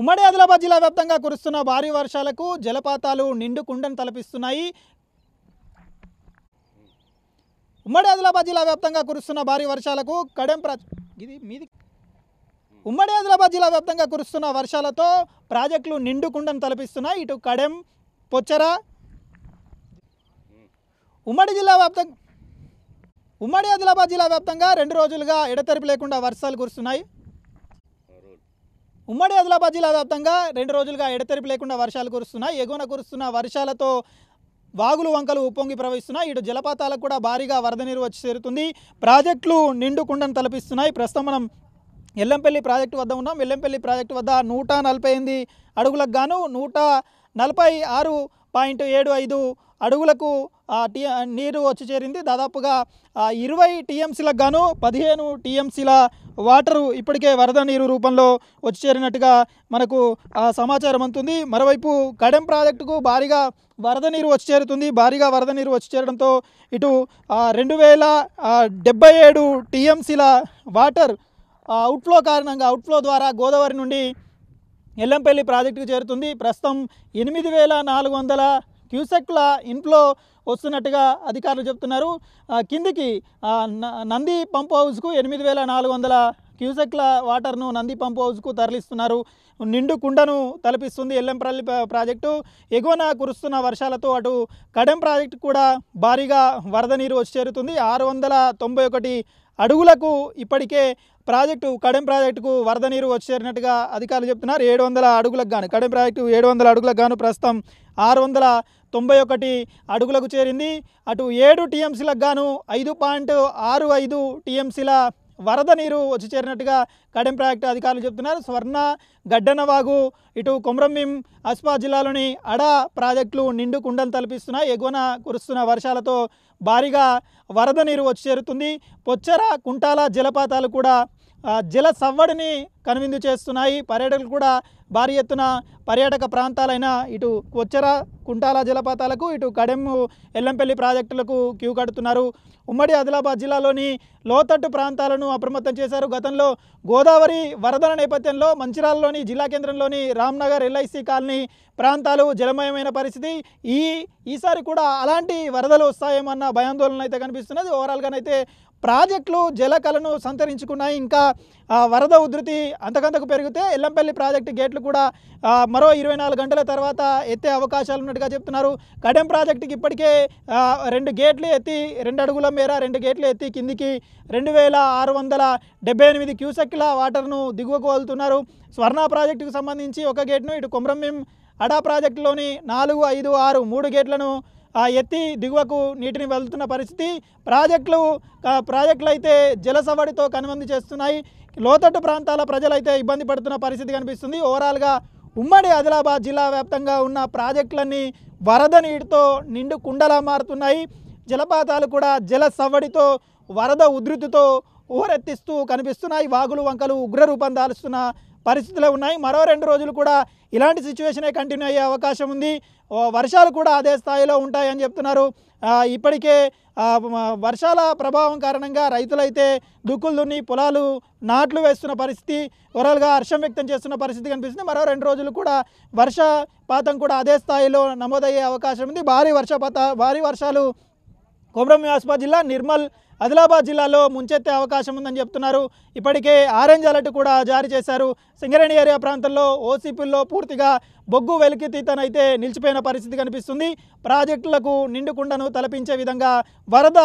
ఉమ్మడి ఆదిలాబాద్ జిల్లా వ్యాప్తంగా కురుస్తున్న భారీ వర్షాలకు జలపాతాలు నిండు కుండను తలపిస్తున్నాయి ఉమ్మడి ఆదిలాబాద్ జిల్లా వ్యాప్తంగా కురుస్తున్న భారీ వర్షాలకు కడెం ఇది మీది ఉమ్మడి ఆదిలాబాద్ జిల్లా వ్యాప్తంగా కురుస్తున్న వర్షాలతో ప్రాజెక్టులు నిండు కుండను తలపిస్తున్నాయి ఇటు కడెం పొచ్చర ఉమ్మడి జిల్లా వ్యాప్తంగా ఉమ్మడి ఆదిలాబాద్ జిల్లా వ్యాప్తంగా రెండు రోజులుగా ఎడతెరిపి లేకుండా వర్షాలు కురుస్తున్నాయి ఉమ్మడి ఆదిలాబాద్ జిల్లా వ్యాప్తంగా రెండు రోజులుగా ఎడతెరిపి లేకుండా వర్షాలు కురుస్తున్నాయి ఎగువన కురుస్తున్న వర్షాలతో వాగులు వంకలు ఉప్పొంగి ప్రవహిస్తున్నాయి ఇటు జలపాతాలకు కూడా భారీగా వరద నీరు వచ్చి చేరుతుంది ప్రాజెక్టులు నిండుకుండను తలపిస్తున్నాయి ప్రస్తుతం మనం ఎల్లంపల్లి ప్రాజెక్టు వద్ద ఉన్నాం ఎల్లంపల్లి ప్రాజెక్టు వద్ద నూట నలభై ఎనిమిది అడుగులకు గాను నూట నలభై ఆరు పాయింట్ ఏడు ఐదు అడుగులకు నీరు వచ్చి చేరింది దాదాపుగా ఇరవై టీఎంసీలకు గాను పదిహేను టీఎంసీల వాటరు ఇప్పటికే వరద నీరు రూపంలో వచ్చి చేరినట్టుగా మనకు సమాచారం అందుతుంది మరోవైపు కడెం ప్రాజెక్టుకు భారీగా వరద నీరు వచ్చి చేరుతుంది భారీగా వరద నీరు వచ్చి చేరడంతో ఇటు రెండు వేల డెబ్బై ఏడు టీఎంసీల వాటర్ అవుట్ఫ్లో కారణంగా అవుట్ఫ్లో ద్వారా గోదావరి నుండి ఎల్లంపల్లి ప్రాజెక్టుకు చేరుతుంది ప్రస్తుతం ఎనిమిది వేల నాలుగు వందల క్యూసెక్ల ఇన్ఫ్లో వస్తున్నట్టుగా అధికారులు చెప్తున్నారు కిందికి నంది పంప్ హౌస్కు ఎనిమిది వేల నాలుగు వందల క్యూసెక్ల వాటర్ను నంది పంప్ హౌస్కు తరలిస్తున్నారు నిండు కుండను తలపిస్తుంది ఎల్లంపల్లి ప్రాజెక్టు ఎగువన కురుస్తున్న వర్షాలతో అటు కడెం ప్రాజెక్టు కూడా భారీగా వరద నీరు వచ్చి చేరుతుంది ఆరు వందల తొంభై ఒకటి అడుగులకు ఇప్పటికే ప్రాజెక్టు కడెం ప్రాజెక్టుకు వరద నీరు వచ్చేరినట్టుగా అధికారులు చెప్తున్నారు ఏడు వందల అడుగులకు గాను కడెం ప్రాజెక్టు ఏడు వందల అడుగులకు గాను ప్రస్తుతం ఆరు వందల తొంభై ఒకటి అడుగులకు చేరింది అటు ఏడు టీఎంసీలకు గాను ఐదు పాయింట్ ఆరు ఐదు టీఎంసీల వరద నీరు వచ్చి చేరినట్టుగా కడెం ప్రాజెక్టు అధికారులు చెబుతున్నారు స్వర్ణ గడ్డనవాగు ఇటు కొమరంభీం అస్పా జిల్లాలోని అడ ప్రాజెక్టులు నిండు కుండను తలపిస్తున్నాయి ఎగువన కురుస్తున్న వర్షాలతో భారీగా వరద నీరు వచ్చి చేరుతుంది పొచ్చర కుంటాల జలపాతాలు కూడా జల సవ్వడిని కనువిందు చేస్తున్నాయి పర్యాటకులు కూడా భారీ ఎత్తున పర్యాటక ప్రాంతాలైన ఇటు కొచ్చర కుంటాల జలపాతాలకు ఇటు కడెమ్ము ఎల్లంపల్లి ప్రాజెక్టులకు క్యూ కడుతున్నారు ఉమ్మడి ఆదిలాబాద్ జిల్లాలోని లోతట్టు ప్రాంతాలను అప్రమత్తం చేశారు గతంలో గోదావరి వరదల నేపథ్యంలో మంచిరాలలోని జిల్లా కేంద్రంలోని రామ్నగర్ ఎల్ఐసి కాలనీ ప్రాంతాలు జలమయమైన పరిస్థితి ఈ ఈసారి కూడా అలాంటి వరదలు వస్తాయేమన్న భయాందోళన అయితే కనిపిస్తున్నది ఓవరాల్గానైతే ప్రాజెక్టులు జలకలను సంతరించుకున్నాయి ఇంకా వరద ఉధృతి అంతకంతకు పెరిగితే ఎల్లంపల్లి ప్రాజెక్టు గేట్లు కూడా మరో ఇరవై నాలుగు గంటల తర్వాత ఎత్తే అవకాశాలు ఉన్నట్టుగా చెప్తున్నారు కడెం ప్రాజెక్టుకి ఇప్పటికే రెండు గేట్లు ఎత్తి రెండు అడుగుల మేర రెండు గేట్లు ఎత్తి కిందికి రెండు వేల ఆరు వందల డెబ్బై ఎనిమిది క్యూసెక్ల వాటర్ను దిగువకు వదులుతున్నారు స్వర్ణ ప్రాజెక్టుకు సంబంధించి ఒక గేట్ను ఇటు కొమరంభీం అడా ప్రాజెక్టులోని నాలుగు ఐదు ఆరు మూడు గేట్లను ఆ ఎత్తి దిగువకు నీటిని వెళ్తున్న పరిస్థితి ప్రాజెక్టులు ప్రాజెక్టులు అయితే జలసవడితో కనుమంది చేస్తున్నాయి లోతట్టు ప్రాంతాల ప్రజలైతే ఇబ్బంది పడుతున్న పరిస్థితి కనిపిస్తుంది ఓవరాల్గా ఉమ్మడి ఆదిలాబాద్ జిల్లా వ్యాప్తంగా ఉన్న ప్రాజెక్టులన్నీ వరద నీటితో నిండు కుండలా మారుతున్నాయి జలపాతాలు కూడా జల సవ్వడితో వరద ఉధృతితో ఊరెత్తిస్తూ కనిపిస్తున్నాయి వాగులు వంకలు ఉగ్రరూపం దాల్చుతున్న పరిస్థితులు ఉన్నాయి మరో రెండు రోజులు కూడా ఇలాంటి సిచ్యువేషనే కంటిన్యూ అయ్యే అవకాశం ఉంది వర్షాలు కూడా అదే స్థాయిలో ఉంటాయని చెప్తున్నారు ఇప్పటికే వర్షాల ప్రభావం కారణంగా రైతులైతే దుక్కులు దున్ని పొలాలు నాట్లు వేస్తున్న పరిస్థితి ఓవరాల్గా హర్షం వ్యక్తం చేస్తున్న పరిస్థితి కనిపిస్తుంది మరో రెండు రోజులు కూడా వర్షపాతం కూడా అదే స్థాయిలో నమోదయ్యే అవకాశం ఉంది భారీ వర్షపాత భారీ వర్షాలు కొమరంయాస్పా జిల్లా నిర్మల్ ఆదిలాబాద్ జిల్లాలో ముంచెత్తే అవకాశం ఉందని చెప్తున్నారు ఇప్పటికే ఆరెంజ్ అలర్ట్ కూడా జారీ చేశారు సింగరేణి ఏరియా ప్రాంతంలో ఓసీపీల్లో పూర్తిగా బొగ్గు వెలికితీతనైతే నిలిచిపోయిన పరిస్థితి కనిపిస్తుంది ప్రాజెక్టులకు నిండుకుండను తలపించే విధంగా వరద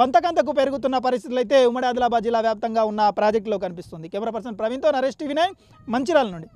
వంతకంతకు పెరుగుతున్న పరిస్థితులు అయితే ఉమ్మడి ఆదిలాబాద్ జిల్లా వ్యాప్తంగా ఉన్న ప్రాజెక్టులో కనిపిస్తుంది కెమెరా పర్సన్ ప్రవీణ్తో నరేష్ టీవీ నైన్ మంచిర్యాల నుండి